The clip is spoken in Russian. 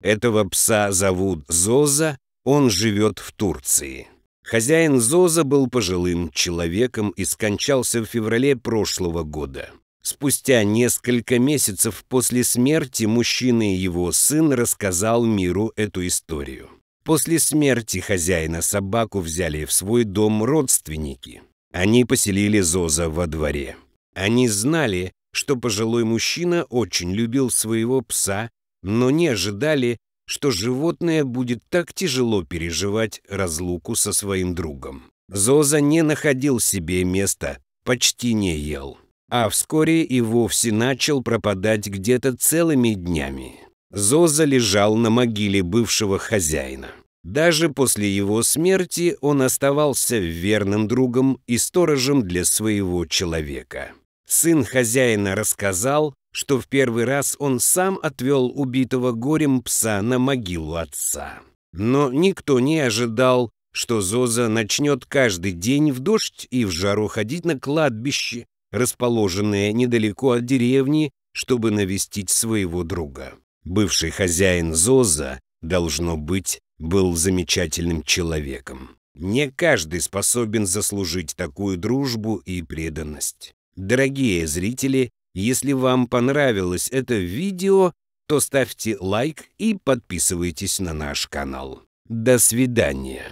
Этого пса зовут Зоза, он живет в Турции. Хозяин Зоза был пожилым человеком и скончался в феврале прошлого года. Спустя несколько месяцев после смерти мужчина и его сын рассказал миру эту историю. После смерти хозяина собаку взяли в свой дом родственники. Они поселили Зоза во дворе. Они знали, что пожилой мужчина очень любил своего пса но не ожидали, что животное будет так тяжело переживать разлуку со своим другом. Зоза не находил себе места, почти не ел, а вскоре и вовсе начал пропадать где-то целыми днями. Зоза лежал на могиле бывшего хозяина. Даже после его смерти он оставался верным другом и сторожем для своего человека. Сын хозяина рассказал, что в первый раз он сам отвел убитого горем пса на могилу отца. Но никто не ожидал, что Зоза начнет каждый день в дождь и в жару ходить на кладбище, расположенное недалеко от деревни, чтобы навестить своего друга. Бывший хозяин Зоза, должно быть, был замечательным человеком. Не каждый способен заслужить такую дружбу и преданность. Дорогие зрители, если вам понравилось это видео, то ставьте лайк и подписывайтесь на наш канал. До свидания.